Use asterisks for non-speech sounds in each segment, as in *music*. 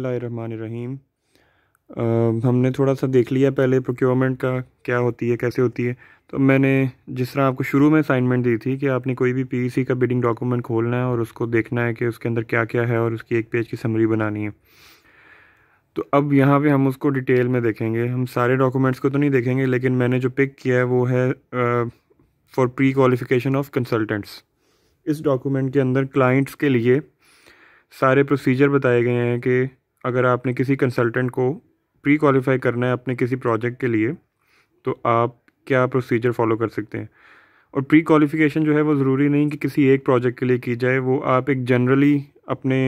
रहीम हमने थोड़ा सा देख लिया पहले प्रोक्योरमेंट का क्या होती है कैसे होती है तो मैंने जिस तरह आपको शुरू में असाइनमेंट दी थी कि आपने कोई भी पीईसी e का बिडिंग डॉक्यूमेंट खोलना है और उसको देखना है कि उसके अंदर क्या क्या है और उसकी एक पेज की समरी बनानी है तो अब यहाँ पे हम उसको डिटेल में देखेंगे हम सारे डॉक्यूमेंट्स को तो नहीं देखेंगे लेकिन मैंने जो पिक किया है वो है for pre qualification of consultants इस डॉक्यूमेंट के अंदर क्लाइंट्स के लिए सारे प्रोसीजर बताए गए हैं कि अगर आपने किसी कंसल्टेंट को प्री क्वालिफाई करना है अपने किसी प्रोजेक्ट के लिए तो आप क्या प्रोसीजर फॉलो कर सकते हैं और प्री क्वालिफिकेशन जो है वो ज़रूरी नहीं कि किसी एक प्रोजेक्ट के लिए की जाए वो आप एक जनरली अपने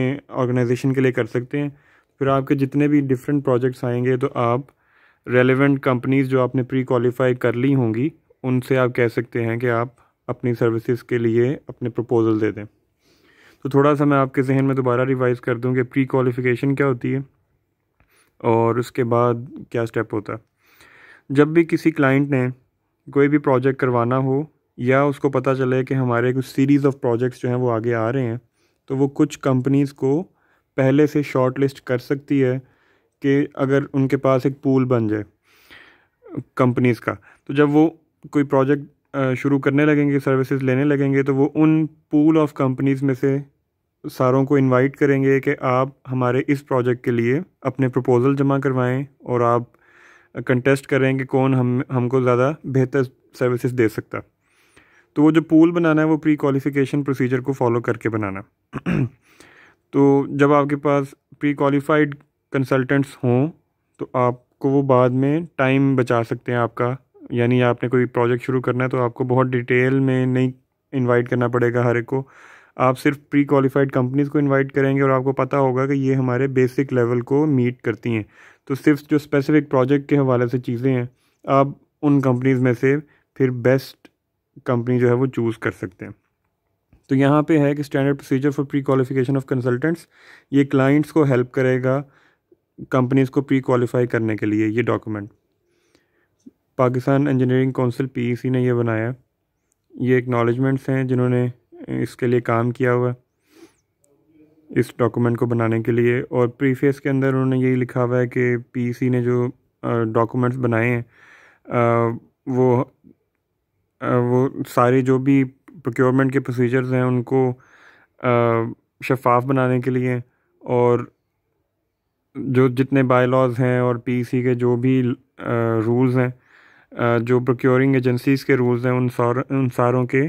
ऑर्गेनाइजेशन के लिए कर सकते हैं फिर आपके जितने भी डिफरेंट प्रोजेक्ट्स आएंगे तो आप रेलिवेंट कंपनीज़ जो आपने प्री क्वालिफाई कर ली होंगी उनसे आप कह सकते हैं कि आप अपनी सर्विसेज के लिए अपने प्रपोज़ल दे दें तो थोड़ा सा मैं आपके जहन में दोबारा रिवाइज़ कर दूँ कि प्री क्वालिफ़िकेशन क्या होती है और उसके बाद क्या स्टेप होता है जब भी किसी क्लाइंट ने कोई भी प्रोजेक्ट करवाना हो या उसको पता चले कि हमारे कुछ सीरीज़ ऑफ़ प्रोजेक्ट्स जो हैं वो आगे आ रहे हैं तो वो कुछ कंपनीज़ को पहले से शॉर्ट लिस्ट कर सकती है कि अगर उनके पास एक पूल बन जाए कंपनीज़ का तो जब वो कोई प्रोजेक्ट शुरू करने लगेंगे सर्विसेज लेने लगेंगे तो वो उन पूल ऑफ कंपनीज़ में से सारों को इनवाइट करेंगे कि आप हमारे इस प्रोजेक्ट के लिए अपने प्रपोज़ल जमा करवाएं और आप कंटेस्ट करें कि कौन हम हमको ज़्यादा बेहतर सर्विसेज दे सकता तो वो जो पूल बनाना है वो प्री क्वालिफ़िकेशन प्रोसीजर को फॉलो करके बनाना *clears throat* तो जब आपके पास प्री क्वालिफाइड कंसल्टेंट्स हों तो आपको वो बाद में टाइम बचा सकते हैं आपका यानी आपने कोई प्रोजेक्ट शुरू करना है तो आपको बहुत डिटेल में नहीं इनवाइट करना पड़ेगा हर एक को आप सिर्फ प्री क्वालिफाइड कंपनीज़ को इनवाइट करेंगे और आपको पता होगा कि ये हमारे बेसिक लेवल को मीट करती हैं तो सिर्फ जो स्पेसिफिक प्रोजेक्ट के हवाले से चीज़ें हैं आप उन कंपनीज़ में से फिर बेस्ट कंपनी जो है वो चूज़ कर सकते हैं तो यहाँ पे है कि standard procedure for pre qualification of consultants ये क्लाइंट्स को हेल्प करेगा कंपनीज़ को प्री क्वालिफाई करने के लिए ये document Pakistan engineering council PEC ने यह बनाया ये एक्नॉलेजमेंट्स हैं जिन्होंने इसके लिए काम किया हुआ इस डॉक्यूमेंट को बनाने के लिए और प्रीफेस के अंदर उन्होंने यही लिखा हुआ है कि पीसी ने जो डॉक्यूमेंट्स बनाए हैं वो आ, वो सारे जो भी प्रोक्योरमेंट के प्रोसीजर्स हैं उनको शफाफ बनाने के लिए और जो जितने बायलॉज हैं और पीसी के जो भी रूल्स हैं जो प्रोक्योरिंग एजेंसीज़ के रूल्स हैं उन सार उन सारों के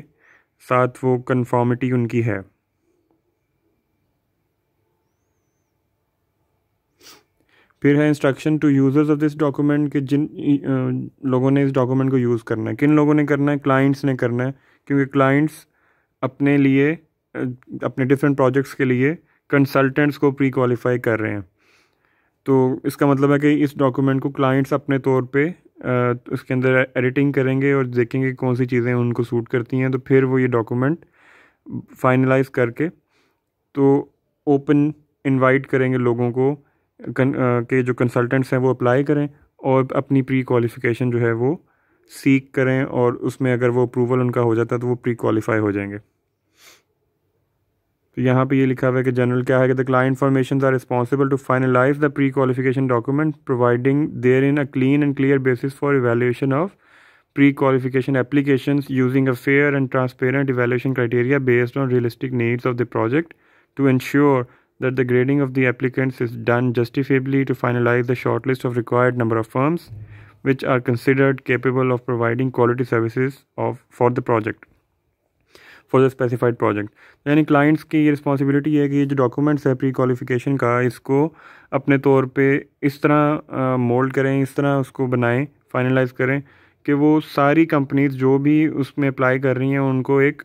साथ वो कन्फॉर्मिटी उनकी है फिर है instruction to users of this document कि जिन लोगों ने इस डॉक्यूमेंट को यूज़ करना है किन लोगों ने करना है क्लाइंट्स ने करना है क्योंकि क्लाइंट्स अपने लिए अपने डिफरेंट प्रोजेक्ट्स के लिए कंसल्टेंट्स को प्री क्वालिफाई कर रहे हैं तो इसका मतलब है कि इस डॉक्यूमेंट को क्लाइंट्स अपने तौर पे उसके अंदर एडिटिंग करेंगे और देखेंगे कौन सी चीज़ें उनको सूट करती हैं तो फिर वो ये डॉक्यूमेंट फाइनलाइज करके तो ओपन इनवाइट करेंगे लोगों को कन, आ, के जो कंसल्टेंट्स हैं वो अप्लाई करें और अपनी प्री क्वालिफ़िकेशन जो है वो सीख करें और उसमें अगर वो अप्रूवल उनका हो जाता है तो वो प्री क्वालिफ़ाई हो जाएंगे तो यहाँ पे ये यह लिखा हुआ है कि जनरल क्या है कि the client information are responsible to finalise the pre qualification document providing their in a clean and clear basis for evaluation of pre qualification application using a fair and transparent evaluation criteria based on realistic needs of the project to ensure that the grading of the applicants is done justifiably to finalize the shortlist of required number of firms which are considered capable of providing quality services of, for the project. For the specified project यानी clients की ये responsibility है कि ये जो documents है pre qualification का इसको अपने तौर पे इस तरह मोल्ड करें इस तरह उसको बनाएं फाइनलाइज करें कि वो सारी कंपनीज जो भी उसमें अप्लाई कर रही हैं उनको एक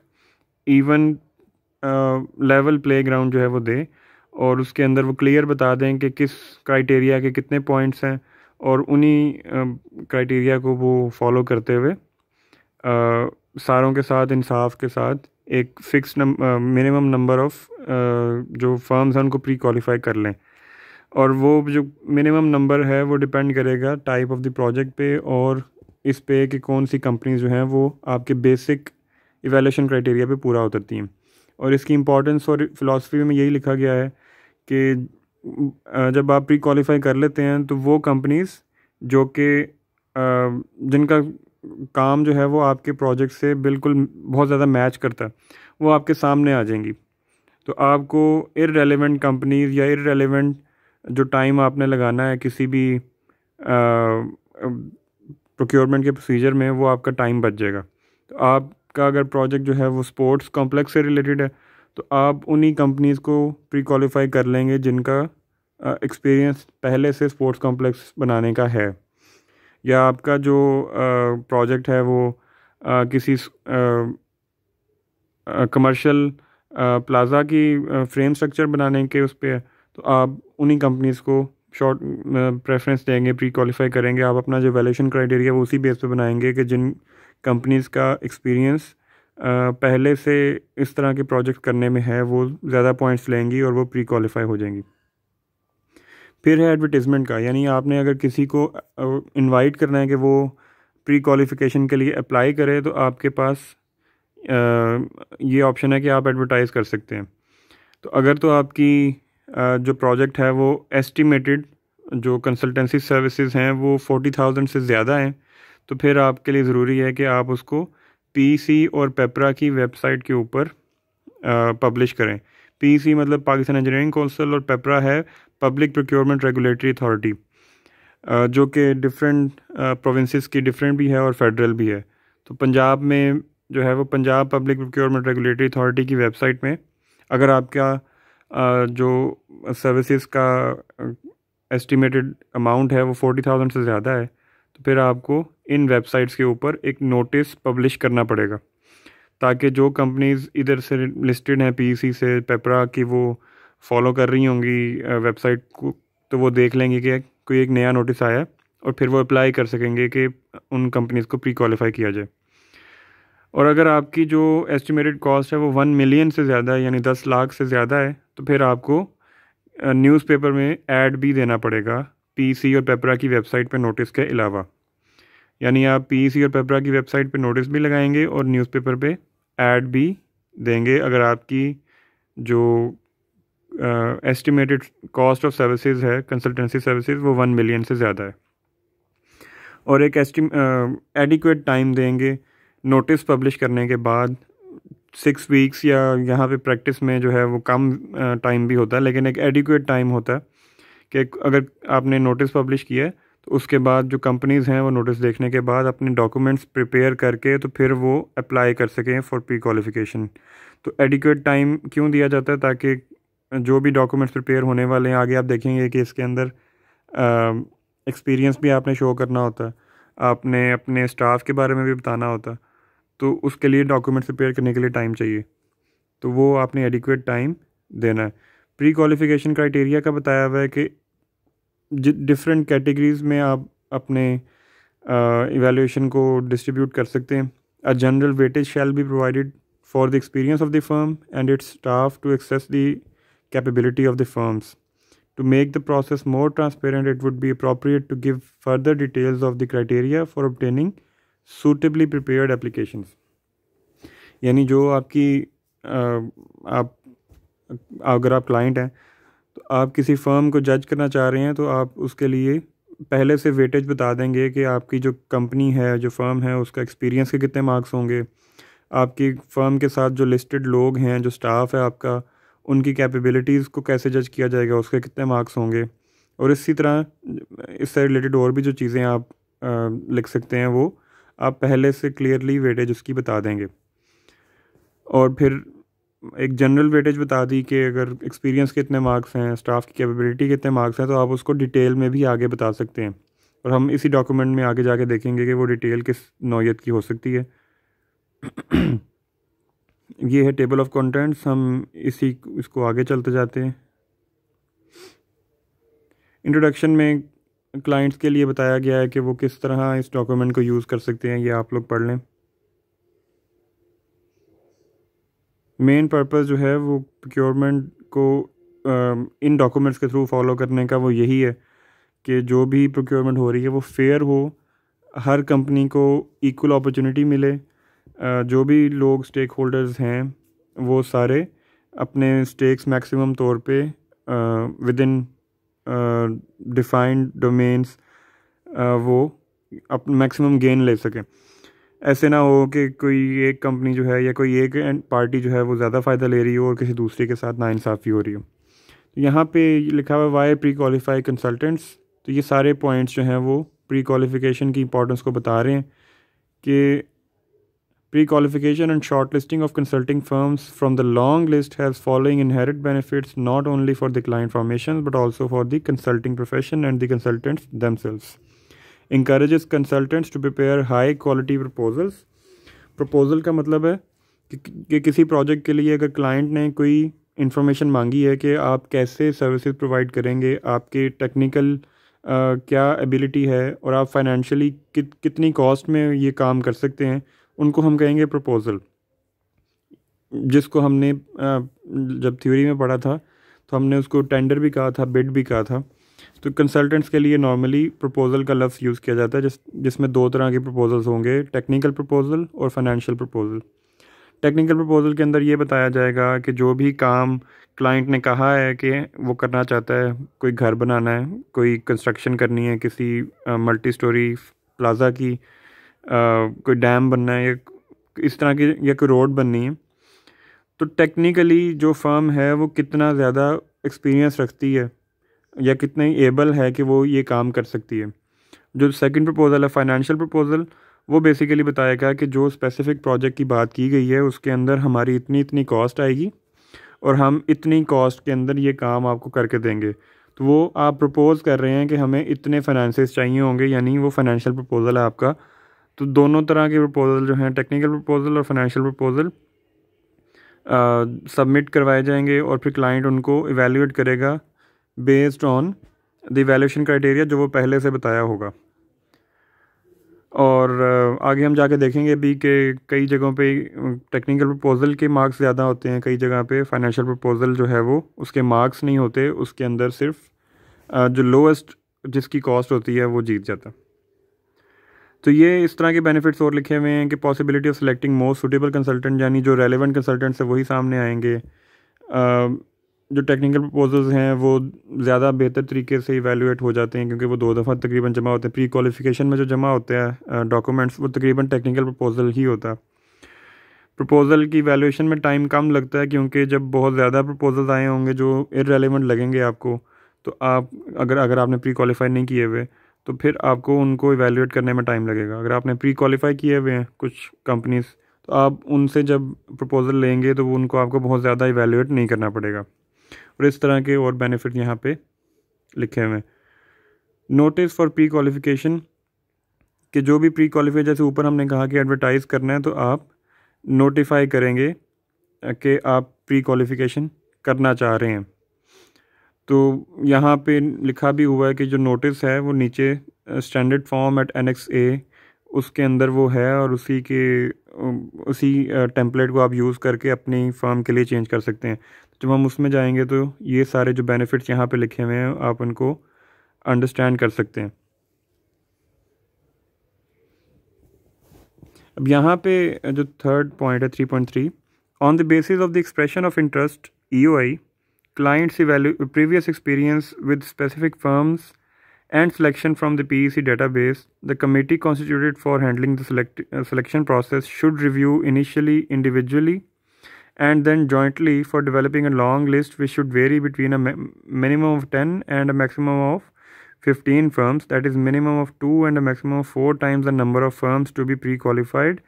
इवन लेवल प्ले ग्राउंड जो है वो दे और उसके अंदर वो क्लियर बता दें कि किस क्राइटेरिया के कितने पॉइंट्स हैं और उन्हीं क्राइटेरिया को वो फॉलो करते हुए सारों के साथ इंसाफ के साथ एक फिक्स मिनिमम नंबर ऑफ़ जो फर्म्स हैं उनको प्री क्वालिफाई कर लें और वो जो मिनिमम नंबर है वो डिपेंड करेगा टाइप ऑफ द प्रोजेक्ट पे और इस पे कि कौन सी कंपनीज जो हैं वो आपके बेसिक इवेलेशन क्राइटेरिया पे पूरा उतरती हैं और इसकी इंपॉर्टेंस और फिलासफ़ी में यही लिखा गया है कि जब आप प्री क्वालिफाई कर लेते हैं तो वो कंपनीज़ जो कि जिनका काम जो है वो आपके प्रोजेक्ट से बिल्कुल बहुत ज़्यादा मैच करता है वो आपके सामने आ जाएंगी तो आपको इरेलीवेंट कंपनीज या इरेलीवेंट जो टाइम आपने लगाना है किसी भी प्रोक्योरमेंट के प्रोसीजर में वो आपका टाइम बच जाएगा तो आपका अगर प्रोजेक्ट जो है वो स्पोर्ट्स कॉम्प्लेक्स से रिलेटेड है तो आप उन्हीं कंपनीज़ को प्री क्वालिफाई कर लेंगे जिनका एक्सपीरियंस पहले से स्पोर्ट्स कॉम्प्लेक्स बनाने का है या आपका जो प्रोजेक्ट है वो आ, किसी कमर्शियल प्लाजा की फ्रेम स्ट्रक्चर बनाने के उस पर तो आप उन्हीं कंपनीज़ को शॉर्ट प्रेफरेंस देंगे प्री क्वालिफाई करेंगे आप अपना जो वैल्यूशन क्राइटेरिया वो उसी बेस पे बनाएंगे कि जिन कंपनीज़ का एक्सपीरियंस पहले से इस तरह के प्रोजेक्ट करने में है वो ज़्यादा पॉइंट्स लेंगी और वो प्री क्वालिफाई हो जाएंगी फिर है एडवर्टीज़मेंट का यानी आपने अगर किसी को इनवाइट करना है कि वो प्री क्वालिफ़िकेशन के लिए अप्लाई करे तो आपके पास ये ऑप्शन है कि आप एडवर्टाइज़ कर सकते हैं तो अगर तो आपकी जो प्रोजेक्ट है वो एस्टिमेटेड जो कंसल्टेंसी सर्विसेज हैं वो फोर्टी थाउजेंड से ज़्यादा हैं तो फिर आपके लिए ज़रूरी है कि आप उसको पीसी और पेपरा की वेबसाइट के ऊपर पब्लिश करें पीसी मतलब पाकिस्तान इंजीनियरिंग कौंसिल और पेपरा है पब्लिक प्रोक्योरमेंट रेगुलेटरी अथॉरिटी जो कि डिफरेंट प्रोविंसेस की डिफरेंट भी है और फेडरल भी है तो पंजाब में जो है वो Punjab public procurement regulatory authority की वेबसाइट में अगर आपका जो सर्विसेज का एस्टिमेटेड अमाउंट है वो फोर्टी थाउजेंड से ज़्यादा है तो फिर आपको इन वेबसाइट्स के ऊपर एक नोटिस पब्लिश करना पड़ेगा ताकि जो कंपनीज़ इधर से लिस्टेड हैं पीसी e से पेपरा की वो फॉलो कर रही होंगी वेबसाइट को तो वो देख लेंगे कि कोई एक नया नोटिस आया है और फिर वो अप्लाई कर सकेंगे कि उन कंपनीज़ को प्री क्वालिफाई किया जाए और अगर आपकी जो एस्टिमेटेड कॉस्ट है वो वन मिलियन से ज़्यादा यानी दस लाख से ज़्यादा है तो फिर आपको न्यूज़पेपर में एड भी देना पड़ेगा पीसी e और पेपरा की वेबसाइट पर नोटिस के अलावा यानी आप पी e और पेपरा की वेबसाइट पे नोटिस भी लगाएंगे और न्यूज़पेपर पे ऐड भी देंगे अगर आपकी जो एस्टिमेटेड कॉस्ट ऑफ सर्विसेज है कंसल्टेंसी सर्विसेज वो वन मिलियन से ज़्यादा है और एक एस्टिम एडिक्वेट टाइम देंगे नोटिस पब्लिश करने के बाद सिक्स वीक्स या यहाँ पे प्रैक्टिस में जो है वो कम टाइम भी होता है लेकिन एक एडिक्वेट टाइम होता है कि अगर आपने नोटिस पब्लिश किया है तो उसके बाद जो कंपनीज़ हैं वो नोटिस देखने के बाद अपने डॉक्यूमेंट्स प्रिपेयर करके तो फिर वो अप्लाई कर सकें फॉर प्री क्वालिफिकेशन तो एडिकुएट टाइम क्यों दिया जाता है ताकि जो भी डॉक्यूमेंट्स प्रिपेयर होने वाले हैं आगे आप देखेंगे कि इसके अंदर एक्सपीरियंस भी आपने शो करना होता है आपने अपने स्टाफ के बारे में भी बताना होता तो उसके लिए डॉक्यूमेंट्स प्रिपेयर करने के लिए टाइम चाहिए तो वो आपने एडिक्वेट टाइम देना है प्री क्वालिफिकेशन क्राइटेरिया का बताया हुआ है कि डिफरेंट कैटेगरीज में आप अपने इवेल्यूशन को डिस्ट्रीब्यूट कर सकते हैं a general weightage shall be provided for the experience of the firm and its staff to assess the capability of the firms to make the process more transparent it would be appropriate to give further details of the criteria for obtaining suitably prepared application यानी जो आपकी आप अगर आप client हैं तो आप किसी फर्म को जज करना चाह रहे हैं तो आप उसके लिए पहले से वेटेज बता देंगे कि आपकी जो कंपनी है जो फर्म है उसका एक्सपीरियंस के कितने मार्क्स होंगे आपकी फर्म के साथ जो लिस्टेड लोग हैं जो स्टाफ है आपका उनकी कैपेबिलिटीज़ को कैसे जज किया जाएगा उसके कितने मार्क्स होंगे और इसी तरह इससे रिलेटेड और भी जो चीज़ें आप लिख सकते हैं वो आप पहले से क्लियरली वेटेज उसकी बता देंगे और फिर एक जनरल वेटेज बता दी कि अगर एक्सपीरियंस के इतने मार्क्स हैं स्टाफ की कैपेबिलिटी के इतने मार्क्स हैं तो आप उसको डिटेल में भी आगे बता सकते हैं और हम इसी डॉक्यूमेंट में आगे जाके देखेंगे कि वो डिटेल किस नौीयत की हो सकती है *clears throat* ये है टेबल ऑफ कंटेंट्स हम इसी इसको आगे चलते जाते हैं इंट्रोडक्शन में क्लाइंट्स के लिए बताया गया है कि वो किस तरह इस डॉक्यूमेंट को यूज़ कर सकते हैं ये आप लोग पढ़ लें मेन पर्पज़ जो है वो प्रोक्योरमेंट को इन um, डॉक्यूमेंट्स के थ्रू फॉलो करने का वो यही है कि जो भी प्रोक्योरमेंट हो रही है वो फेयर हो हर कंपनी को इक्वल अपॉर्चुनिटी मिले uh, जो भी लोग स्टेक होल्डर्स हैं वो सारे अपने स्टेक्स मैक्सिमम तौर पे विद इन डिफाइंड डोमेन्स वो अप मैक्सिमम गेन ले सकें ऐसे ना हो कि कोई एक कंपनी जो है या कोई एक पार्टी जो है वो ज़्यादा फ़ायदा ले रही हो और किसी दूसरे के साथ नाइंसाफ़ी हो रही हो तो यहाँ पे लिखा हुआ वाई प्री क्वालिफाई कंसल्टेंट्स तो ये सारे पॉइंट्स जो हैं वो प्री क्वालिफिकेशन की इंपॉर्टेंस को बता रहे हैं कि pre qualification and short listing of consulting firms from the long list has following inherit benefits not only for the client formation but also for the consulting profession and the consultants themselves encourages consultants to prepare high quality proposals proposal का मतलब है कि, कि किसी project के लिए अगर client ने कोई इन्फॉर्मेशन मांगी है कि आप कैसे सर्विसेज प्रोवाइड करेंगे आपके टेक्निकल Uh, क्या एबिलिटी है और आप फाइनेंशियली कि, कितनी कॉस्ट में ये काम कर सकते हैं उनको हम कहेंगे प्रपोज़ल जिसको हमने uh, जब थ्योरी में पढ़ा था तो हमने उसको टेंडर भी कहा था बिड भी कहा था तो कंसल्टेंट्स के लिए नॉर्मली प्रपोज़ल का लफ्ज़ यूज़ किया जाता है जिस जिसमें दो तरह के प्रपोज़ल्स होंगे टेक्निकल प्रपोज़ल और फाइनेंशियल प्रपोज़ल टेक्निकल प्रपोज़ल के अंदर ये बताया जाएगा कि जो भी काम क्लाइंट ने कहा है कि वो करना चाहता है कोई घर बनाना है कोई कंस्ट्रक्शन करनी है किसी मल्टी स्टोरी प्लाजा की आ, कोई डैम बनना है या इस तरह की या कोई रोड बननी है तो टेक्निकली जो फर्म है वो कितना ज़्यादा एक्सपीरियंस रखती है या कितने एबल है कि वो ये काम कर सकती है जो सेकंड प्रपोज़ल है फाइनेंशियल प्रपोज़ल वो बेसिकली बताया गया कि जो स्पेसिफिक प्रोजेक्ट की बात की गई है उसके अंदर हमारी इतनी इतनी कॉस्ट आएगी और हम इतनी कॉस्ट के अंदर ये काम आपको करके देंगे तो वो आप प्रपोज़ कर रहे हैं कि हमें इतने फाइनेंसेस चाहिए होंगे यानी वो फाइनेंशियल प्रपोज़ल है आपका तो दोनों तरह के प्रपोज़ल जो हैं टेक्निकल प्रपोज़ल और फाइनेंशियल प्रपोज़ल सबमिट करवाए जाएंगे और फिर क्लाइंट उनको इवेल्यूट करेगा based on the valuation criteria जो वो पहले से बताया होगा और आगे हम जाके देखेंगे भी कि कई जगहों पे टेक्निकल प्रपोज़ल के मार्क्स ज़्यादा होते हैं कई जगह पे फाइनेंशियल प्रपोज़ल जो है वो उसके मार्क्स नहीं होते उसके अंदर सिर्फ जो लोएस्ट जिसकी कॉस्ट होती है वो जीत जाता तो ये इस तरह के बेनिफिट्स और लिखे हुए हैं कि possibility of selecting most suitable consultant यानी जो रेलिवेंट कंसल्टेंट्स है वही सामने आएंगे जो टेक्निकल प्रपोजल्स हैं वो ज़्यादा बेहतर तरीके से इवेलुएट हो जाते हैं क्योंकि वो दो दफ़ा तकरीबन जमा होते हैं प्री क्वालिफिकेशन में जो जमा होते हैं डॉक्यूमेंट्स वो तकरीबन टेक्निकल प्रपोज़ल ही होता है प्रपोज़ल की वैल्यूएशन में टाइम कम लगता है क्योंकि जब बहुत ज़्यादा प्रपोजल्स आए होंगे जो इरेलीवेंट लगेंगे आपको तो आप अगर अगर आपने प्री क्वालिफाई नहीं किए हुए तो फिर आपको उनको इवेलुएट करने में टाइम लगेगा अगर आपने प्री क्वालिफाई किए हुए हैं कुछ कंपनीज़ तो आप उनसे जब प्रपोज़ल लेंगे तो वो उनको आपको बहुत ज़्यादा इवेलुएट नहीं करना पड़ेगा और इस तरह के और बेनिफिट यहाँ पे लिखे हुए हैं नोटिस फॉर प्री क्वालिफिकेशन कि जो भी प्री क्वालिफाई जैसे ऊपर हमने कहा कि एडवर्टाइज़ करना है तो आप नोटिफाई करेंगे कि आप प्री क्वालिफिकेशन करना चाह रहे हैं तो यहाँ पे लिखा भी हुआ है कि जो नोटिस है वो नीचे standard form at annex A उसके अंदर वो है और उसी के उसी टेम्पलेट को आप यूज़ करके अपनी फर्म के लिए चेंज कर सकते हैं जब हम उसमें जाएंगे तो ये सारे जो बेनिफिट्स यहाँ पे लिखे हुए हैं आप उनको अंडरस्टैंड कर सकते हैं अब यहाँ पे जो थर्ड पॉइंट है three point three on the basis of the expression of interest E O I clients previous experience with specific firms and selection from the PEC database, the committee constituted for handling the select, uh, selection process should review initially individually and then jointly for developing a long list which should vary between a minimum of 10 and a maximum of 15 firms that is minimum of 2 and a maximum of 4 times the number of firms to be pre-qualified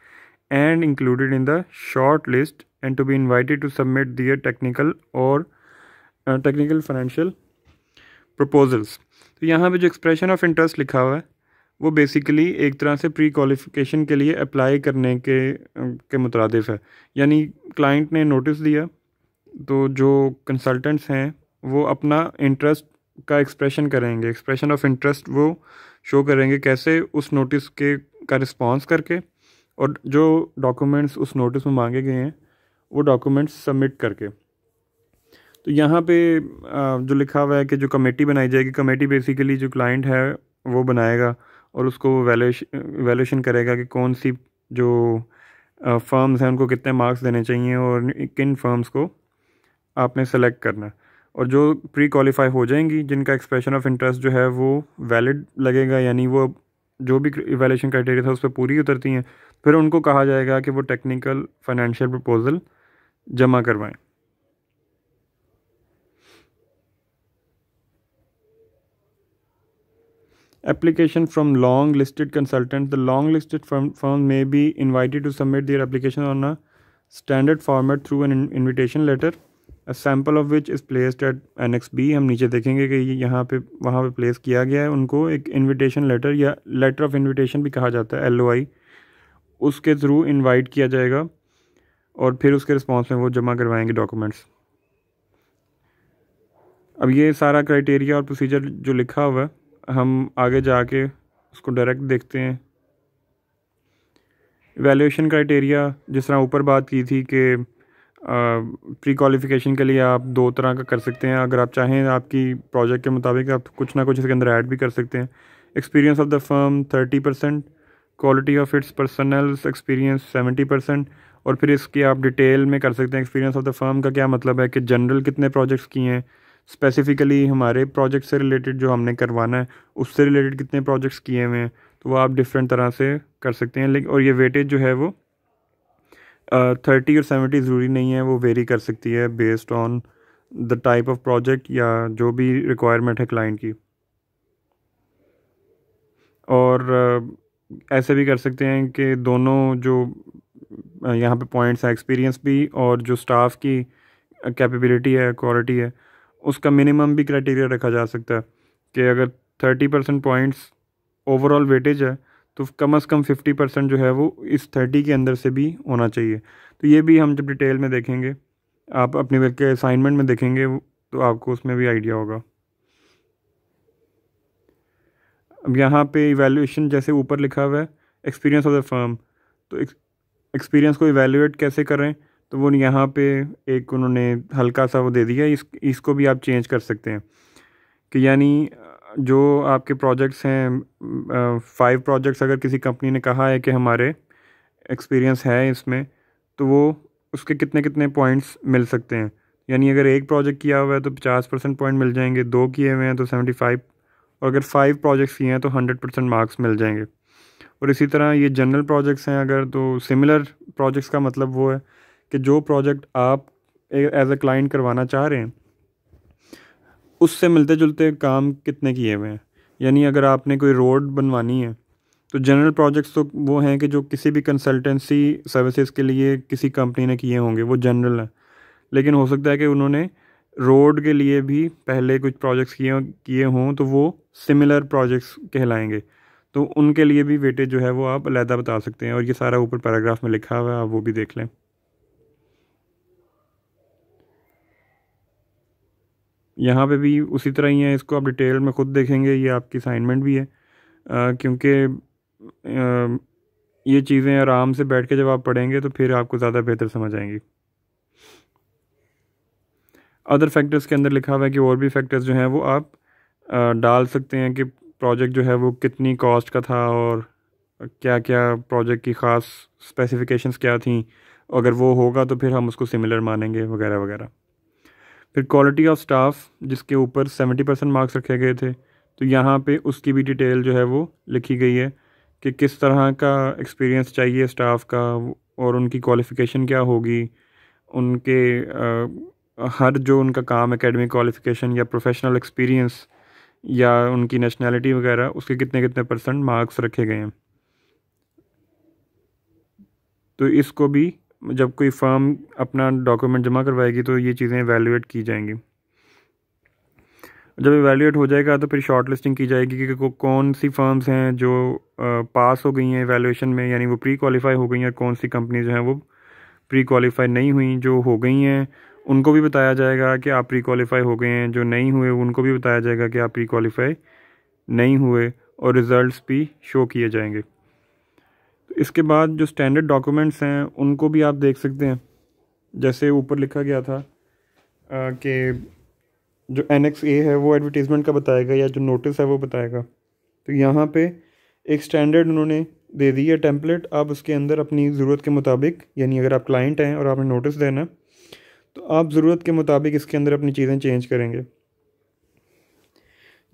and included in the short list and to be invited to submit their technical or uh, technical financial proposals यहाँ पे जो expression of interest लिखा हुआ है वो basically एक तरह से प्री क्वालिफिकेशन के लिए अप्लाई करने के के मुतरदफ़ है यानी क्लाइंट ने नोटिस दिया तो जो कंसल्टेंट्स हैं वो अपना इंटरेस्ट का एक्सप्रेशन करेंगे एक्सप्रेशन ऑफ इंटरेस्ट वो शो करेंगे कैसे उस नोटिस के का रिस्पॉन्स करके और जो डॉक्यूमेंट्स उस नोटिस में मांगे गए हैं वो डॉक्यूमेंट्स सबमिट करके तो यहाँ पे जो लिखा हुआ है कि जो कमेटी बनाई जाएगी कमेटी बेसिकली जो क्लाइंट है वो बनाएगा और उसको वैल्यूश वैल्यूशन करेगा कि कौन सी जो फर्म्स हैं उनको कितने मार्क्स देने चाहिए और किन फर्म्स को आपने सेलेक्ट करना है और जो प्री क्वालिफाई हो जाएंगी जिनका एक्सप्रेशन ऑफ इंटरेस्ट जो है वो वैलिड लगेगा यानी वो जो भी इवेलेशन क्राइटेरिया था उस पर पूरी उतरती हैं फिर उनको कहा जाएगा कि वो टेक्निकल फाइनेंशियल प्रपोजल जमा करवाएं application from long listed consultant the long listed firm, firm may be invited to submit their application on a standard format through an invitation letter a sample of which is placed at annex b हम नीचे देखेंगे कि यहाँ पे वहाँ पे place किया गया है उनको एक इनविटेशन लेटर या लेटर ऑफ इनविटेशन भी कहा जाता है एल ओ आई उसके थ्रू इनवाइट किया जाएगा और फिर उसके रिस्पॉन्स में वो जमा करवाएंगे डॉक्यूमेंट्स अब ये सारा क्राइटेरिया और प्रोसीजर जो लिखा हुआ है हम आगे जाके उसको डायरेक्ट देखते हैं वैल्यूएशन क्राइटेरिया जिस तरह ऊपर बात की थी कि प्री क्वालिफिकेशन के लिए आप दो तरह का कर सकते हैं अगर आप चाहें आपकी प्रोजेक्ट के मुताबिक आप कुछ ना कुछ इसके अंदर ऐड भी कर सकते हैं experience of the firm thirty percent quality of its personal experience seventy percent और फिर इसकी आप डिटेल में कर सकते हैं एक्सपीरियंस ऑफ द फर्म का क्या मतलब है कि जनरल कितने प्रोजेक्ट्स किए हैं स्पेसिफ़िकली हमारे प्रोजेक्ट से रिलेटेड जो हमने करवाना है उससे रिलेटेड कितने प्रोजेक्ट्स किए हुए हैं तो वो आप डिफरेंट तरह से कर सकते हैं लेकिन और ये वेटेज जो है वो थर्टी और सेवेंटी ज़रूरी नहीं है वो वेरी कर सकती है based on the type of project या जो भी रिक्वायरमेंट है क्लाइंट की और uh, ऐसे भी कर सकते हैं कि दोनों जो uh, यहाँ पे पॉइंट्स हैं एक्सपीरियंस भी और जो स्टाफ की कैपेबिलिटी है क्वालिटी है उसका मिनिमम भी क्राइटेरिया रखा जा सकता है कि अगर thirty percent points overall weightage है तो कम अज़ कम फिफ्टी परसेंट जो है वो इस थर्टी के अंदर से भी होना चाहिए तो ये भी हम जब डिटेल में देखेंगे आप अपने वर्क के असाइनमेंट में देखेंगे तो आपको उसमें भी आइडिया होगा अब यहाँ पे इवेल्यूशन जैसे ऊपर लिखा हुआ है एक्सपीरियंस ऑफ द फर्म तो एक्सपीरियंस को इवेल्यूएट कैसे करें तो वो यहाँ पे एक उन्होंने हल्का सा वो दे दिया इस इसको भी आप चेंज कर सकते हैं कि यानी जो आपके प्रोजेक्ट्स हैं फाइव प्रोजेक्ट्स अगर किसी कंपनी ने कहा है कि हमारे एक्सपीरियंस है इसमें तो वो उसके कितने कितने पॉइंट्स मिल सकते हैं यानी अगर एक प्रोजेक्ट किया हुआ है तो पचास परसेंट पॉइंट मिल जाएंगे दो किए हुए हैं तो सेवेंटी फाइव और अगर फाइव प्रोजेक्ट्स किए हैं तो हंड्रेड परसेंट मार्क्स मिल जाएंगे और इसी तरह ये जनरल प्रोजेक्ट्स हैं अगर तो सिमिलर प्रोजेक्ट्स का मतलब वो है कि जो प्रोजेक्ट आप एज ए क्लाइंट करवाना चाह रहे हैं उससे मिलते जुलते काम कितने किए हुए हैं यानी अगर आपने कोई रोड बनवानी है तो जनरल प्रोजेक्ट्स तो वो हैं कि जो किसी भी कंसल्टेंसी सर्विसेज के लिए किसी कंपनी ने किए होंगे वो जनरल हैं लेकिन हो सकता है कि उन्होंने रोड के लिए भी पहले कुछ प्रोजेक्ट्स किए किए हों तो वो सिमिलर प्रोजेक्ट्स कहलाएंगे तो उनके लिए भी वेटेज जो है वो आप अलहदा बता सकते हैं और ये सारा ऊपर पैराग्राफ में लिखा हुआ है आप वो भी देख लें यहाँ पे भी उसी तरह ही है इसको आप डिटेल में ख़ुद देखेंगे ये आपकी असाइनमेंट भी है क्योंकि ये चीज़ें आराम से बैठ के जब आप पढ़ेंगे तो फिर आपको ज़्यादा बेहतर समझ आएंगी अदर फैक्टर्स के अंदर लिखा हुआ है कि और भी फैक्टर्स जो हैं वो आप आ, डाल सकते हैं कि प्रोजेक्ट जो है वो कितनी कॉस्ट का था और क्या क्या प्रोजेक्ट की ख़ास स्पेसिफिकेशंस क्या थी अगर वो होगा तो फिर हम उसको सिमिलर मानेंगे वगैरह वगैरह फिर क्वालिटी ऑफ स्टाफ जिसके ऊपर सेवेंटी परसेंट मार्क्स रखे गए थे तो यहाँ पे उसकी भी डिटेल जो है वो लिखी गई है कि किस तरह का एक्सपीरियंस चाहिए स्टाफ का और उनकी क्वालिफ़िकेशन क्या होगी उनके आ, हर जो उनका काम एकेडमिक क्वालिफ़िकेशन या प्रोफेशनल एक्सपीरियंस या उनकी नेशनैलिटी वगैरह उसके कितने कितने परसेंट मार्क्स रखे गए हैं तो इसको भी जब कोई फर्म अपना डॉक्यूमेंट जमा करवाएगी तो ये चीज़ें एवेलुएट की जाएंगी जब एवेलुएट हो जाएगा तो फिर शॉर्ट लिस्टिंग की जाएगी कि, कौन सी फर्म्स हैं जो पास हो गई हैं एवेलुएशन में यानी वो प्री क्वालिफाई हो गई हैं और कौन सी कंपनीज हैं वो प्री क्वालिफाई नहीं हुई जो हो गई हैं उनको भी बताया जाएगा कि आप प्री क्वालिफाई हो गए हैं जो नहीं हुए उनको भी बताया जाएगा कि आप प्री क्वालिफाई नहीं हुए और रिज़ल्ट भी शो किए जाएंगे इसके बाद जो स्टैंडर्ड डॉक्यूमेंट्स हैं उनको भी आप देख सकते हैं जैसे ऊपर लिखा गया था कि जो एनेक्स ए है वो एडवर्टीज़मेंट का बताएगा या जो नोटिस है वो बताएगा तो यहाँ पे एक स्टैंडर्ड उन्होंने दे दी है टेम्पलेट आप उसके अंदर अपनी ज़रूरत के मुताबिक यानी अगर आप क्लाइंट हैं और आपने नोटिस देना है तो आप ज़रूरत के मुताबिक इसके अंदर अपनी चीज़ें चेंज करेंगे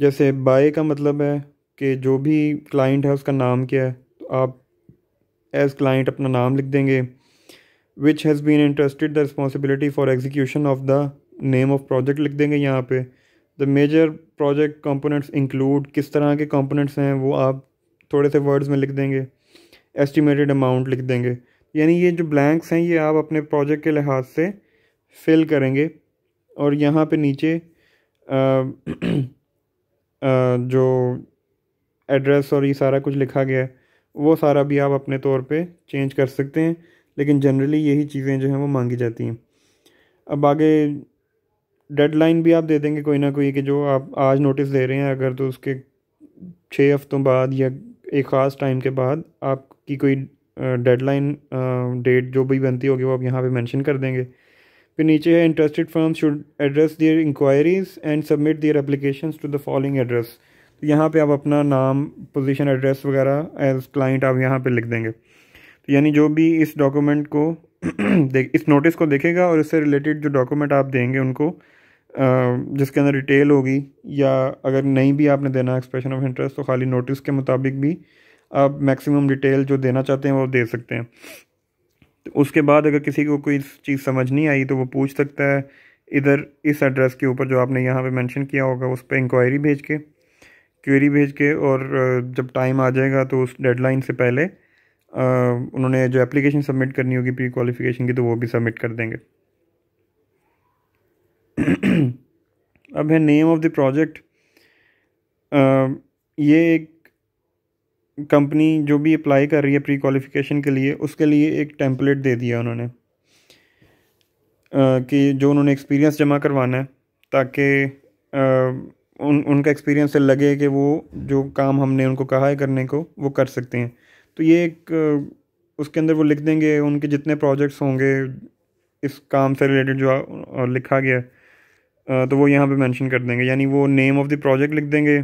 जैसे बाय का मतलब है कि जो भी क्लाइंट है उसका नाम क्या है तो आप एज क्लाइंट अपना नाम लिख देंगे which has been interested the responsibility for execution of the name of project लिख देंगे यहाँ पे the major project components include किस तरह के कंपोनेंट्स हैं वो आप थोड़े से वर्ड्स में लिख देंगे एस्टिमेटेड अमाउंट लिख देंगे यानी ये जो ब्लैंक्स हैं ये आप अपने प्रोजेक्ट के लिहाज से फिल करेंगे और यहाँ पे नीचे आ, आ, *clears throat* जो एड्रेस और ये सारा कुछ लिखा गया है वो सारा भी आप अपने तौर पे चेंज कर सकते हैं लेकिन जनरली यही चीज़ें जो हैं वो मांगी जाती हैं अब आगे डेडलाइन भी आप दे देंगे कोई ना कोई कि जो आप आज नोटिस दे रहे हैं अगर तो उसके छः हफ्तों बाद या एक ख़ास टाइम के बाद आपकी कोई डेडलाइन डेट जो भी बनती होगी वो आप यहाँ पे मेंशन कर देंगे फिर नीचे है interested firm should address their enquiries and submit their application to the following address तो यहाँ पे आप अपना नाम पोजीशन एड्रेस वगैरह एज क्लाइंट आप यहाँ पे लिख देंगे तो यानी जो भी इस डॉक्यूमेंट को *clears throat* देख इस नोटिस को देखेगा और इससे रिलेटेड जो डॉक्यूमेंट आप देंगे उनको जिसके अंदर डिटेल होगी या अगर नहीं भी आपने देना एक्सप्रेशन ऑफ इंटरेस्ट तो खाली नोटिस के मुताबिक भी आप मैक्सिमम डिटेल जो देना चाहते हैं वो दे सकते हैं तो उसके बाद अगर किसी को कोई चीज़ समझ नहीं आई तो वो पूछ सकता है इधर इस एड्रेस के ऊपर जो आपने यहाँ पे मेंशन किया होगा उस पर इंक्वायरी भेज के क्वेरी भेज के और जब टाइम आ जाएगा तो उस डेडलाइन से पहले उन्होंने जो एप्लीकेशन सबमिट करनी होगी प्री क्वालिफिकेशन की तो वो भी सबमिट कर देंगे अब है नेम ऑफ द प्रोजेक्ट ये एक कंपनी जो भी अप्लाई कर रही है प्री क्वालिफिकेशन के लिए उसके लिए एक टेम्पलेट दे दिया उन्होंने कि जो उन्होंने एक्सपीरियंस जमा करवाना है ताकि उन उनका एक्सपीरियंस से लगे कि वो जो काम हमने उनको कहा है करने को वो कर सकते हैं तो ये एक उसके अंदर वो लिख देंगे उनके जितने प्रोजेक्ट्स होंगे इस काम से रिलेटेड जो लिखा गया तो वो यहाँ पे मेंशन कर देंगे यानी वो नेम ऑफ द प्रोजेक्ट लिख देंगे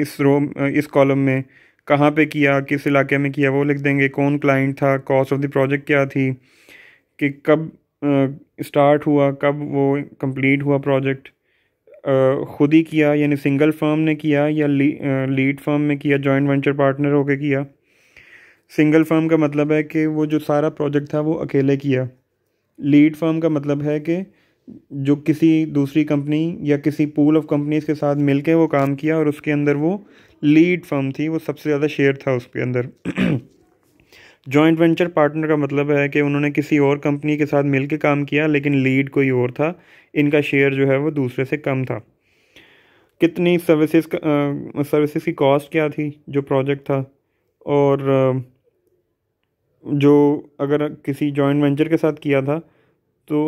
इस रो इस कॉलम में कहाँ पे किया किस इलाके में किया वो लिख देंगे कौन क्लाइंट था कॉस्ट ऑफ द प्रोजेक्ट क्या थी कि कब स्टार्ट हुआ कब वो कंप्लीट हुआ प्रोजेक्ट खुद ही किया यानी सिंगल फर्म ने किया या ली, लीड फर्म में किया जॉइंट वेंचर पार्टनर होकर किया सिंगल फर्म का मतलब है कि वो जो सारा प्रोजेक्ट था वो अकेले किया लीड फर्म का मतलब है कि जो किसी दूसरी कंपनी या किसी पूल ऑफ कंपनीज के साथ मिलके वो काम किया और उसके अंदर वो लीड फर्म थी वो सबसे ज़्यादा शेयर था उसके अंदर जॉइंट वेंचर पार्टनर का मतलब है कि उन्होंने किसी और कंपनी के साथ मिलके काम किया लेकिन लीड कोई और था इनका शेयर जो है वो दूसरे से कम था कितनी सर्विसेज सर्विसेज की कॉस्ट क्या थी जो प्रोजेक्ट था और जो अगर किसी जॉइंट वेंचर के साथ किया था तो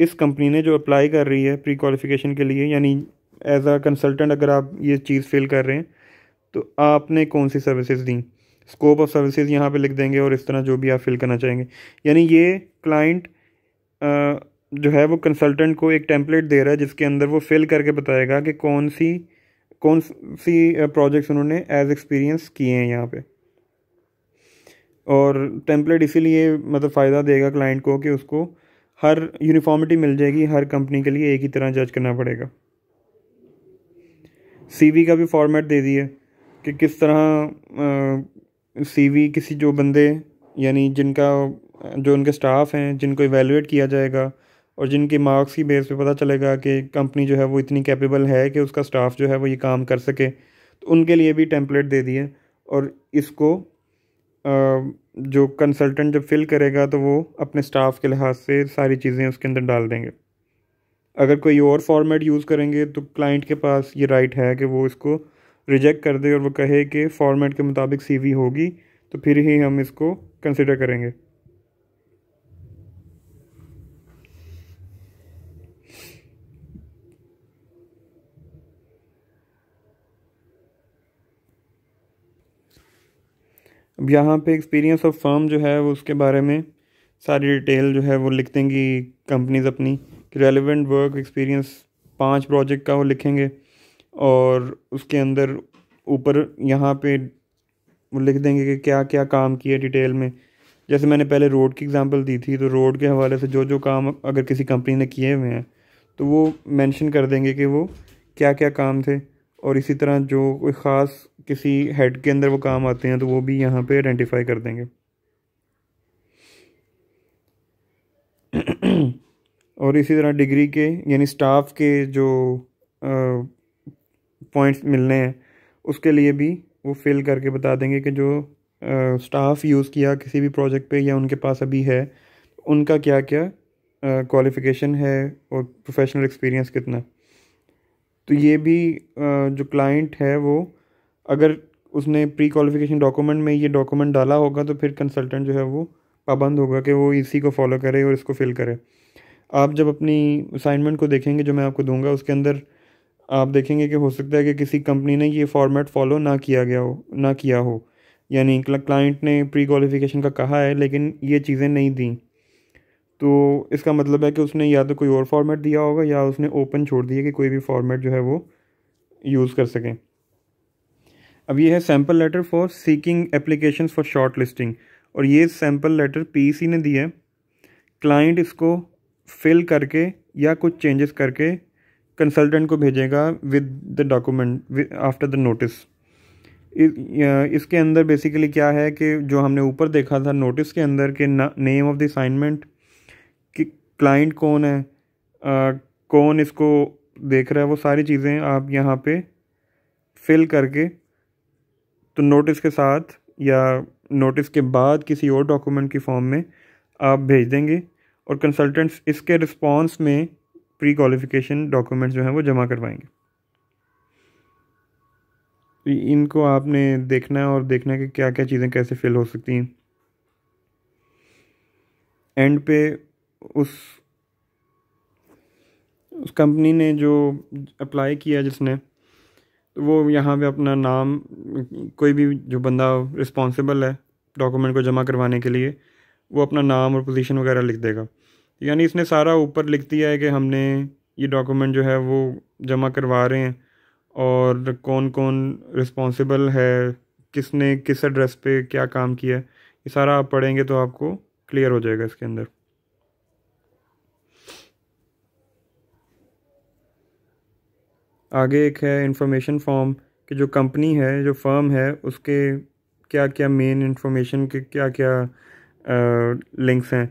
इस कंपनी ने जो अप्लाई कर रही है प्री क्वालिफिकेशन के लिए यानी एज अ कंसल्टेंट अगर आप ये चीज़ फिल कर रहे हैं तो आपने कौन सी सर्विसेज दी स्कोप ऑफ सर्विसेज यहाँ पे लिख देंगे और इस तरह जो भी आप फिल करना चाहेंगे यानी ये क्लाइंट जो है वो कंसल्टेंट को एक टेम्पलेट दे रहा है जिसके अंदर वो फिल करके बताएगा कि कौन सी कौन सी प्रोजेक्ट्स उन्होंने एज एक्सपीरियंस किए हैं यहाँ पे और टेम्पलेट इसीलिए मतलब फ़ायदा देगा क्लाइंट को कि उसको हर यूनिफॉर्मिटी मिल जाएगी हर कंपनी के लिए एक ही तरह जज करना पड़ेगा सीवी का भी फॉर्मेट दे दिए कि किस तरह सीवी किसी जो बंदे यानी जिनका जो उनके स्टाफ हैं जिनको इवेलुएट किया जाएगा और जिनके मार्क्स की बेस पे पता चलेगा कि कंपनी जो है वो इतनी कैपेबल है कि उसका स्टाफ जो है वो ये काम कर सके तो उनके लिए भी टेम्पलेट दे दिए और इसको जो कंसल्टेंट जब फिल करेगा तो वो अपने स्टाफ के लिहाज से सारी चीज़ें उसके अंदर डाल देंगे अगर कोई और फॉर्मेट यूज़ करेंगे तो क्लाइंट के पास ये राइट है कि वो इसको रिजेक्ट कर दे और वो कहे कि फॉर्मेट के मुताबिक सीवी होगी तो फिर ही हम इसको कंसिडर करेंगे अब यहाँ पे एक्सपीरियंस ऑफ फर्म जो है वो उसके बारे में सारी डिटेल जो है वो लिख देंगी कंपनीज अपनी कि रेलिवेंट वर्क एक्सपीरियंस पांच प्रोजेक्ट का वो लिखेंगे और उसके अंदर ऊपर यहाँ पे वो लिख देंगे कि क्या क्या काम किया डिटेल में जैसे मैंने पहले रोड की एग्जांपल दी थी तो रोड के हवाले से जो जो काम अगर किसी कंपनी ने किए हुए हैं तो वो मेंशन कर देंगे कि वो क्या क्या काम थे और इसी तरह जो कोई ख़ास किसी हेड के अंदर वो काम आते हैं तो वो भी यहाँ पे आइडेंटिफाई कर देंगे *clears throat* और इसी तरह डिग्री के यानी स्टाफ के जो पॉइंट्स मिलने हैं उसके लिए भी वो फिल करके बता देंगे कि जो स्टाफ यूज़ किया किसी भी प्रोजेक्ट पे या उनके पास अभी है उनका क्या क्या क्वालिफ़िकेशन है और प्रोफेशनल एक्सपीरियंस कितना तो ये भी जो क्लाइंट है वो अगर उसने प्री क्वालिफिकेशन डॉक्यूमेंट में ये डॉक्यूमेंट डाला होगा तो फिर कंसल्टेंट जो है वो पाबंद होगा कि वो इसी को फॉलो करे और इसको फिल करे आप जब अपनी असाइनमेंट को देखेंगे जो मैं आपको दूंगा उसके अंदर आप देखेंगे कि हो सकता है कि किसी कंपनी ने ये फॉर्मेट फॉलो ना किया गया हो ना किया हो यानी क्लाइंट ने प्री क्वालिफिकेशन का कहा है लेकिन ये चीज़ें नहीं दी तो इसका मतलब है कि उसने या तो कोई और फॉर्मेट दिया होगा या उसने ओपन छोड़ दिया कि कोई भी फॉर्मेट जो है वो यूज़ कर सकें अब ये है sample letter for seeking application for short listing और ये सैम्पल लेटर पी ने दिया क्लाइंट इसको फिल करके या कुछ चेंजेस करके कंसल्टेंट को भेजेगा with the document after the notice इसके अंदर बेसिकली क्या है कि जो हमने ऊपर देखा था नोटिस के अंदर के name of the assignment client कौन है आ, कौन इसको देख रहा है वो सारी चीज़ें आप यहाँ पे फिल करके तो नोटिस के साथ या नोटिस के बाद किसी और डॉक्यूमेंट की फॉर्म में आप भेज देंगे और कंसल्टेंट्स इसके रिस्पांस में प्री क्वालिफिकेशन डॉक्यूमेंट्स जो हैं वो जमा करवाएंगे तो इनको आपने देखना है और देखना है कि क्या क्या चीज़ें कैसे फिल हो सकती हैं एंड पे उस उस कंपनी ने जो अप्लाई किया जिसने तो वो यहाँ पे अपना नाम कोई भी जो बंदा रिस्पॉन्सिबल है डॉक्यूमेंट को जमा करवाने के लिए वो अपना नाम और पोजीशन वगैरह लिख देगा यानी इसने सारा ऊपर लिख दिया है कि हमने ये डॉक्यूमेंट जो है वो जमा करवा रहे हैं और कौन कौन रिस्पॉन्सिबल है किसने किस एड्रेस पे क्या काम किया है ये सारा आप पढ़ेंगे तो आपको क्लियर हो जाएगा इसके अंदर आगे एक है इन्फॉर्मेशन फॉर्म कि जो कंपनी है जो फर्म है उसके क्या क्या मेन इंफॉर्मेशन के क्या क्या लिंक्स हैं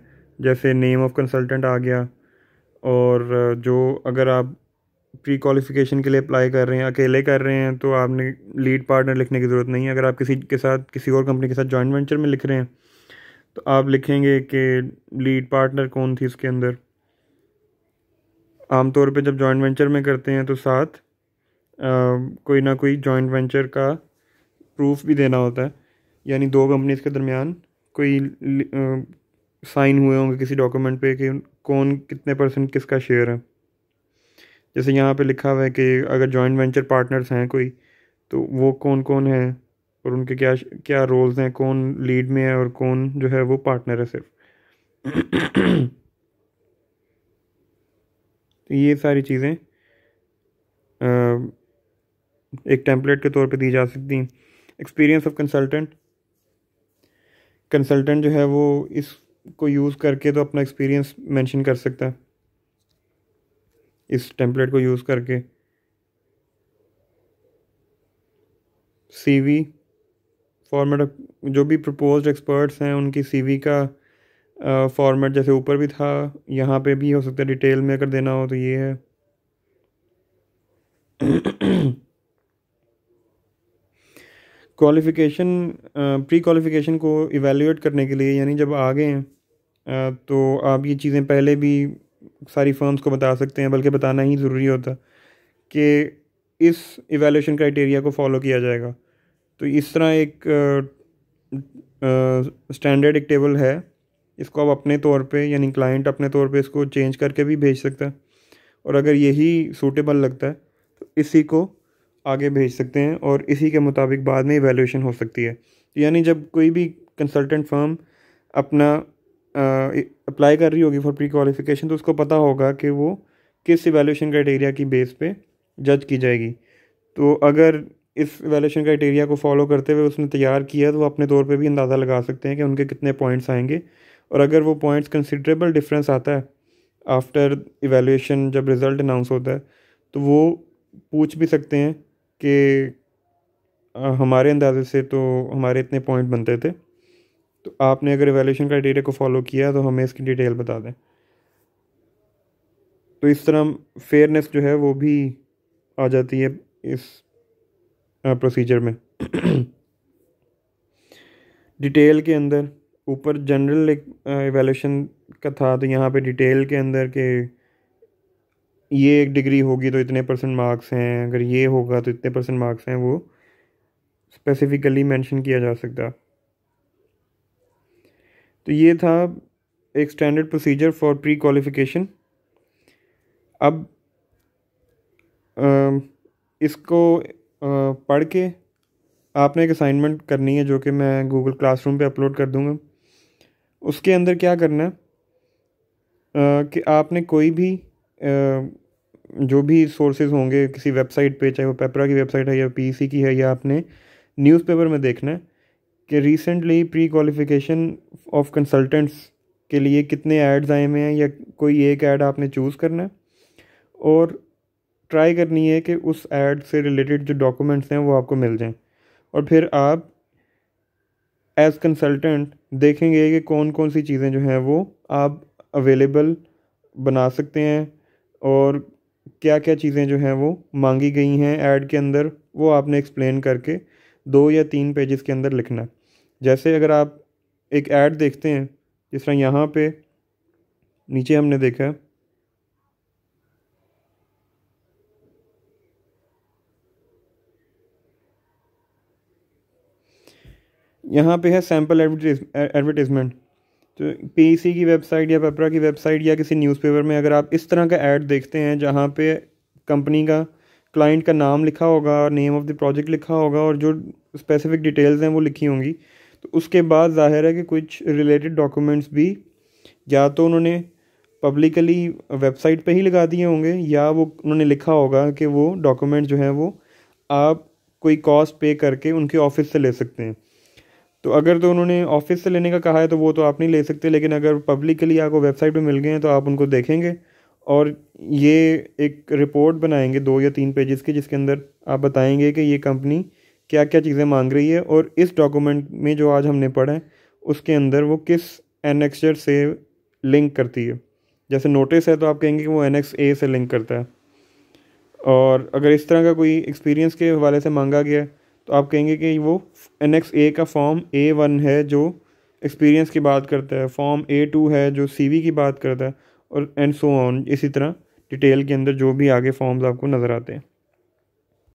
जैसे नेम ऑफ कंसल्टेंट आ गया और जो अगर आप प्री क्वालिफिकेशन के लिए अप्लाई कर रहे हैं अकेले कर रहे हैं तो आपने लीड पार्टनर लिखने की ज़रूरत नहीं है अगर आप किसी के साथ किसी और कंपनी के साथ जॉइंट वेंचर में लिख रहे हैं तो आप लिखेंगे कि लीड पार्टनर कौन थी इसके अंदर आमतौर पे जब जॉइंट वेंचर में करते हैं तो साथ कोई ना कोई जॉइंट वेंचर का प्रूफ भी देना होता है यानी दो कंपनीज़ के दरमियान कोई साइन हुए होंगे किसी डॉक्यूमेंट पे कि कौन कितने परसेंट किसका शेयर है जैसे यहाँ पे लिखा हुआ है कि अगर जॉइंट वेंचर पार्टनर्स हैं कोई तो वो कौन कौन है और उनके क्या क्या रोल्स हैं कौन लीड में है और कौन जो है वो पार्टनर है सिर्फ *clears throat* तो ये सारी चीज़ें एक टेम्पलेट के तौर पे दी जा सकती हैं एक्सपीरियंस ऑफ कंसल्टेंट कंसल्टेंट जो है वो इसको यूज़ करके तो अपना एक्सपीरियंस मेंशन कर सकता है इस टेम्पलेट को यूज़ करके सीवी फॉर्मेट जो भी प्रपोज्ड एक्सपर्ट्स हैं उनकी सीवी का फॉर्मेट जैसे ऊपर भी था यहाँ पे भी हो सकता है डिटेल में अगर देना हो तो ये है क्वालिफ़िकेशन प्री क्वालिफ़िकेशन को इवेलुएट करने के लिए यानी जब आ गए हैं तो आप ये चीज़ें पहले भी सारी फर्म्स को बता सकते हैं बल्कि बताना ही ज़रूरी होता कि इस इवेल्यूशन क्राइटेरिया को फॉलो किया जाएगा तो इस तरह एक स्टैंडर्ड एक टेबल है इसको आप अपने तौर पे यानी क्लाइंट अपने तौर पे इसको चेंज करके भी भेज सकता है और अगर यही सूटेबल लगता है तो इसी को आगे भेज सकते हैं और इसी के मुताबिक बाद में इवेल्यूशन हो सकती है यानी जब कोई भी कंसल्टेंट फर्म अपना अप्लाई कर रही होगी फॉर प्री क्वालिफिकेशन तो उसको पता होगा कि वो किस इवेल्यूशन क्राइटेरिया की बेस पे जज की जाएगी तो अगर इस इवेल्यूशन क्राइटेरिया को फॉलो करते हुए उसने तैयार किया तो वो अपने तौर पे भी अंदाज़ा लगा सकते हैं कि उनके कितने पॉइंट्स आएंगे और अगर वो पॉइंट्स कंसिड्रेबल डिफरेंस आता है आफ्टर इवेल्यूशन जब रिज़ल्ट अनाउंस होता है तो वो पूछ भी सकते हैं कि हमारे अंदाज़े से तो हमारे इतने पॉइंट बनते थे तो आपने अगर एवेल्यूशन क्राइटेरिया को फॉलो किया तो हमें इसकी डिटेल बता दें तो इस तरह फेयरनेस जो है वो भी आ जाती है इस प्रोसीजर में डिटेल के अंदर ऊपर जनरल एक एवेल्यूशन का था तो यहाँ पे डिटेल के अंदर के ये एक डिग्री होगी तो इतने परसेंट मार्क्स हैं अगर ये होगा तो इतने परसेंट मार्क्स हैं वो स्पेसिफिकली मेंशन किया जा सकता तो ये था एक standard procedure for pre qualification अब आ, इसको आ, पढ़ के आपने एक असाइनमेंट करनी है जो कि मैं गूगल क्लासरूम पे अपलोड कर दूँगा उसके अंदर क्या करना है कि आपने कोई भी जो भी सोर्सेज होंगे किसी वेबसाइट पे चाहे वो पेपरा की वेबसाइट है या पीसी e की है या आपने न्यूज़पेपर में देखना है कि recently pre qualification of consultants के लिए कितने एड्स आए हुए हैं या कोई एक ऐड आपने चूज़ करना है और ट्राई करनी है कि उस एड से रिलेटेड जो डॉक्यूमेंट्स हैं वो आपको मिल जाएं और फिर आप एज कंसल्टेंट देखेंगे कि कौन कौन सी चीज़ें जो हैं वो आप अवेलेबल बना सकते हैं और क्या क्या चीज़ें जो हैं वो मांगी गई हैं ऐड के अंदर वो आपने एक्सप्लेन करके दो या तीन पेजेस के अंदर लिखना जैसे अगर आप एक ऐड देखते हैं जिस तरह यहाँ पे नीचे हमने देखा यहाँ पे है सैम्पल एडवर्टीज एडवर्टीजमेंट तो पीसी की वेबसाइट या पेपरा की वेबसाइट या किसी न्यूज़पेपर में अगर आप इस तरह का ऐड देखते हैं जहाँ पे कंपनी का क्लाइंट का नाम लिखा होगा और नेम ऑफ़ द प्रोजेक्ट लिखा होगा और जो स्पेसिफिक डिटेल्स हैं वो लिखी होंगी तो उसके बाद जाहिर है कि कुछ रिलेटेड डॉक्यूमेंट्स भी या तो उन्होंने पब्लिकली वेबसाइट पे ही लगा दिए होंगे या वो उन्होंने लिखा होगा कि वो डॉक्यूमेंट जो है वो आप कोई कॉस्ट पे करके उनके ऑफिस से ले सकते हैं तो अगर तो उन्होंने ऑफिस से लेने का कहा है तो वो तो आप नहीं ले सकते लेकिन अगर पब्लिकली आपको वेबसाइट पे मिल गए हैं तो आप उनको देखेंगे और ये एक रिपोर्ट बनाएंगे दो या तीन पेजेस की जिसके अंदर आप बताएंगे कि ये कंपनी क्या क्या चीज़ें मांग रही है और इस डॉक्यूमेंट में जो आज हमने पढ़ा है उसके अंदर वो किस एनेक्सर से लिंक करती है जैसे नोटिस है तो आप कहेंगे कि वो एन एक्स ए से लिंक करता है और अगर इस तरह का कोई एक्सपीरियंस के हवाले से मांगा गया तो आप कहेंगे कि वो एन एक्स ए का फॉर्म ए वन है जो एक्सपीरियंस की बात करता है फॉर्म ए टू है जो सी वी की बात करता है और एंड सो ऑन इसी तरह डिटेल के अंदर जो भी आगे फॉर्म्स आपको नज़र आते हैं